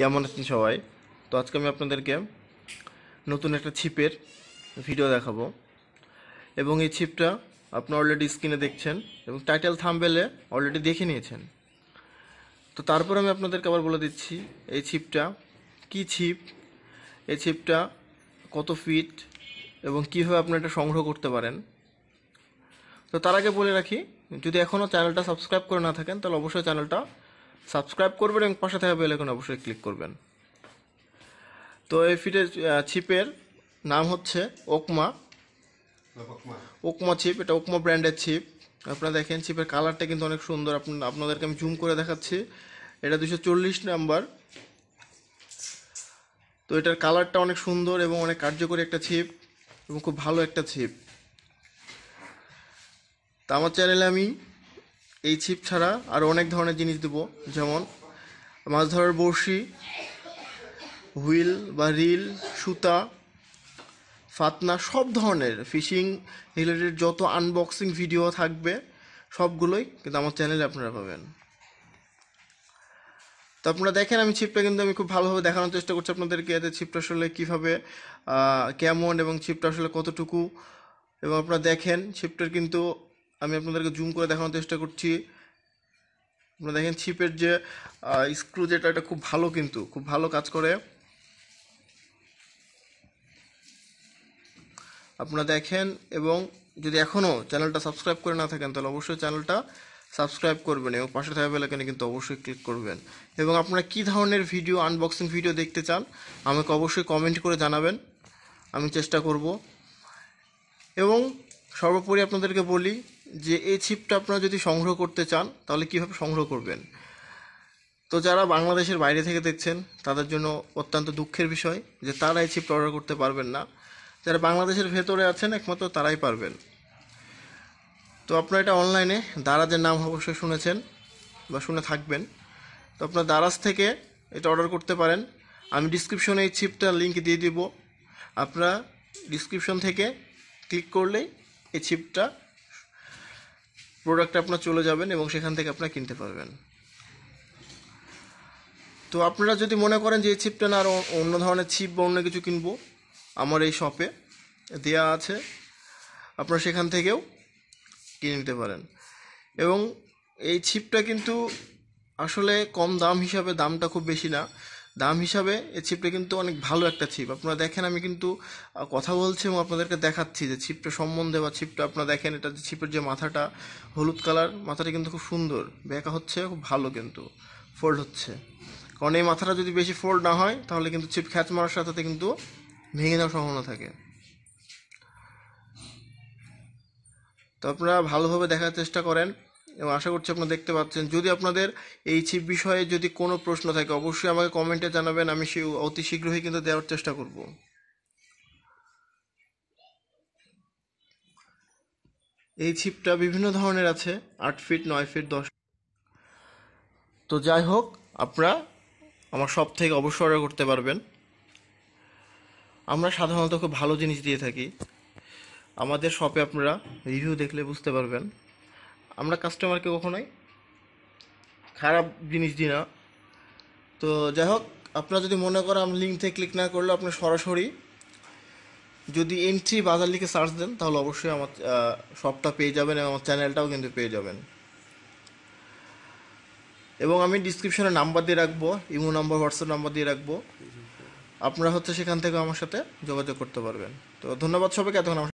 কেমন আছেন সবাই তো আজকে আমি আপনাদেরকে নতুন একটা ছিপের ভিডিও দেখাবো এবং এই ছিপটা আপনি অলরেডি স্ক্রিনে দেখছেন এবং টাইটেল থাম্বেলে অলরেডি দেখে নিয়েছেন তো তারপর আমি আপনাদেরকে আবার বলে দিচ্ছি এই ছিপটা কি ছিপ এই ছিপটা কত ফিট এবং কীভাবে আপনি এটা সংগ্রহ করতে পারেন তো তার আগে বলে রাখি যদি এখনও চ্যানেলটা সাবস্ক্রাইব করে না থাকেন তাহলে অবশ্যই চ্যানেলটা সাবস্ক্রাইব করবেন এবং পাশে থাকা বেল আইকন অবশ্যই ক্লিক করবেন তো এই ফিটে ছিপের নাম হচ্ছে ওকমা ওকমা ছিপ এটা ওকমা ব্র্যান্ডের ছিপ আপনারা দেখেন ছিপের কালারটা কিন্তু অনেক সুন্দর আপনাদেরকে আমি জুম করে দেখাচ্ছি এটা দুশো চল্লিশ নাম্বার তো এটার কালারটা অনেক সুন্দর এবং অনেক কার্যকরী একটা ছিপ এবং খুব ভালো একটা ছিপ তো আমার চ্যানেলে আমি এই ছিপ ছাড়া আরও অনেক ধরনের জিনিস দেবো যেমন মাছ ধরার বড়শি হুইল বা রিল সুতা ফাতনা সব ধরনের ফিশিং রিলেটেড যত আনবক্সিং ভিডিও থাকবে সবগুলোই কিন্তু আমার চ্যানেলে আপনারা পাবেন তো আপনারা দেখেন আমি ছিপটা কিন্তু আমি খুব ভালোভাবে দেখানোর চেষ্টা করছি আপনাদেরকে এতে ছিপটা আসলে কীভাবে কেমন এবং ছিপটা আসলে কতটুকু এবং আপনারা দেখেন ছিপটার কিন্তু আমি আপনাদেরকে জুম করে দেখানোর চেষ্টা করছি আপনারা দেখেন ছিপের যে স্ক্রু যেটা এটা খুব ভালো কিন্তু খুব ভালো কাজ করে আপনারা দেখেন এবং যদি এখনও চ্যানেলটা সাবস্ক্রাইব করে না থাকেন তাহলে অবশ্যই চ্যানেলটা সাবস্ক্রাইব করবেন এবং পাশে থাকা বেলাকানে কিন্তু অবশ্যই ক্লিক করবেন এবং আপনারা কি ধরনের ভিডিও আনবক্সিং ভিডিও দেখতে চান আমাকে অবশ্যই কমেন্ট করে জানাবেন আমি চেষ্টা করব এবং সর্বোপরি আপনাদেরকে বলি যে এই ছিপটা আপনারা যদি সংগ্রহ করতে চান তাহলে কিভাবে সংগ্রহ করবেন তো যারা বাংলাদেশের বাইরে থেকে দেখছেন তাদের জন্য অত্যন্ত দুঃখের বিষয় যে তারা এই ছিপটা অর্ডার করতে পারবেন না যারা বাংলাদেশের ভেতরে আছেন একমাত্র তারাই পারবেন তো আপনারা এটা অনলাইনে দারাজের নাম অবশ্যই শুনেছেন বা শুনে থাকবেন তো আপনার দারাজ থেকে এটা অর্ডার করতে পারেন আমি ডিসক্রিপশনে এই ছিপটার লিঙ্ক দিয়ে দিব আপনারা ডিসক্রিপশন থেকে ক্লিক করলেই এই ছিপটা প্রোডাক্টটা আপনার চলে যাবেন এবং সেখান থেকে আপনার কিনতে পারবেন তো আপনারা যদি মনে করেন যে এই ছিপটা না আর অন্য ধরনের ছিপ বা অন্য কিছু কিনবো আমার এই শপে দেয়া আছে আপনারা সেখান থেকেও কিনে নিতে পারেন এবং এই ছিপটা কিন্তু আসলে কম দাম হিসাবে দামটা খুব বেশি না দাম হিসাবে এই ছিপটা কিন্তু অনেক ভালো একটা ছিপ আপনারা দেখেন আমি কিন্তু কথা বলছি এবং আপনাদেরকে দেখাচ্ছি যে ছিপটা সম্বন্ধে বা ছিপটা আপনারা দেখেন এটা ছিপের যে মাথাটা হলুদ কালার মাথাটা কিন্তু খুব সুন্দর ব্যাকা হচ্ছে খুব ভালো কিন্তু ফোল্ড হচ্ছে কারণ এই মাথাটা যদি বেশি ফোল্ড না হয় তাহলে কিন্তু ছিপ খ্যাচ মারার সাথে কিন্তু ভেঙে যাওয়ার সম্ভাবনা থাকে তো আপনারা ভালোভাবে দেখার চেষ্টা করেন এবং আশা করছি আপনারা দেখতে পাচ্ছেন যদি আপনাদের এই চিপ বিষয়ে যদি কোনো প্রশ্ন থাকে অবশ্যই আমাকে কমেন্টে জানাবেন আমি সে অতি শীঘ্রই কিন্তু দেওয়ার চেষ্টা করব এই ছিপটা বিভিন্ন ধরনের আছে আট ফিট নয় ফিট দশ তো যাই হোক আপনারা আমার সব থেকে অবশ্যই অর্ডার করতে পারবেন আমরা সাধারণত খুব ভালো জিনিস দিয়ে থাকি আমাদের শপে আপনারা রিভিউ দেখলে বুঝতে পারবেন আমরা কাস্টমারকে কখনোই খারাপ জিনিস দিই না তো যাই হোক আপনারা যদি মনে করেন আমি লিঙ্ক থেকে ক্লিক না করলে আপনি সরাসরি যদি এন্ট্রি বাজার লিখে সার্চ দেন তাহলে অবশ্যই আমার সবটা পেয়ে যাবেন এবং আমার চ্যানেলটাও কিন্তু পেয়ে যাবেন এবং আমি ডিসক্রিপশনে নাম্বার দিয়ে রাখবো ইমো নাম্বার হোয়াটসঅ্যাপ নাম্বার দিয়ে রাখবো আপনারা হচ্ছে সেখান থেকে আমার সাথে যোগাযোগ করতে পারবেন তো ধন্যবাদ সবাইকে এতক্ষণ